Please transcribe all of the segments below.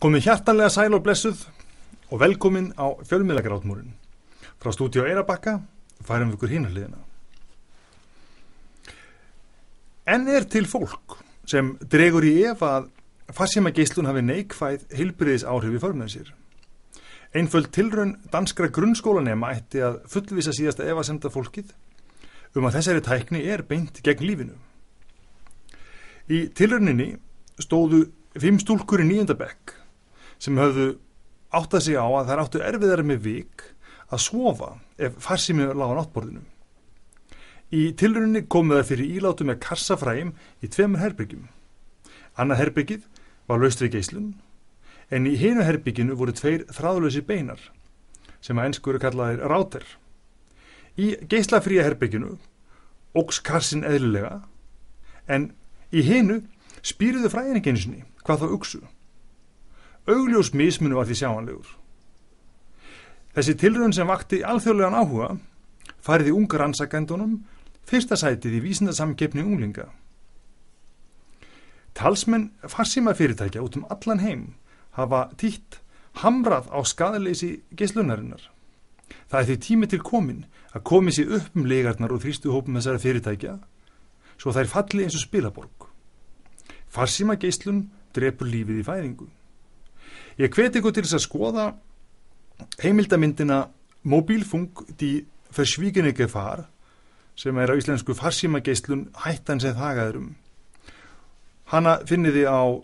Komið hjartanlega sæl og blessuð og velkomin á fjölmiðlagráðmúrin. Frá stúdíu Eirabakka færum við ykkur hinnarliðina. En er til fólk sem dregur í efa að farsíma geyslun hafi neikvæð hilbriðis áhrif í förmöðu sér. Einföld tilraun danskra grunnskólanema ætti að fullvisa síðasta efa senda fólkið um að þessari tækni er beint gegn lífinu. Í tilrauninni stóðu fimm stúlkur í nýjöndabekk sem höfðu átt að segja á að þær áttu erfiðar með vik að svofa ef farsímið lág á náttborðinu. Í tilrunni komuða fyrir ílátu með karsafræim í tveimur herbyggjum. Annað herbyggið var laust við geyslun, en í hinu herbygginu voru tveir þráðlösi beinar sem að einsku eru kallaðir ráter. Í geyslafríja herbygginu ógs karsin eðlulega en í hinu spýruðu fræðinginsinni hvað þá uksu augljós mismunum var því sjáanlegur. Þessi tilröðun sem vakti alþjóðlegan áhuga færði ungar ansakendunum fyrsta sætið í vísindarsamkeppni unglinga. Talsmenn farsíma fyrirtækja út um allan heim hafa týtt hamrað á skadaleysi geyslunarinnar. Það er því tími til komin að komi sér upp um leigarnar og þrýstuhópum þessara fyrirtækja svo það er fallið eins og spilaborg. Farsíma geyslun drepur lífið í fæðingu. Ég hveti ykkur til þess að skoða heimildamindina Mobilfunk die verschwiegene Gefahr sem er á íslensku farsímageislun hættan sem þagaðurum. Hanna finniði á uh,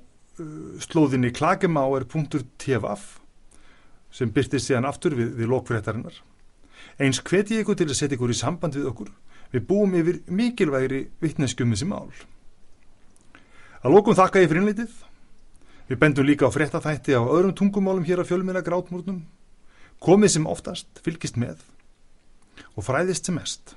slóðinni klagemáer.tvf sem byrtist síðan aftur við, við lokfréttarinnar. Eins hveti ykkur til að setja ykkur í samband við okkur. Við búum yfir mikilvægri vittneskjum um þessi mál. Að lókum þakka ég fyrir innleitið. Við bendum líka á fréttaþætti á öðrum tungumálum hér á fjölmjöla grátmúrnum. Komið sem oftast, fylgist með og fræðist sem mest.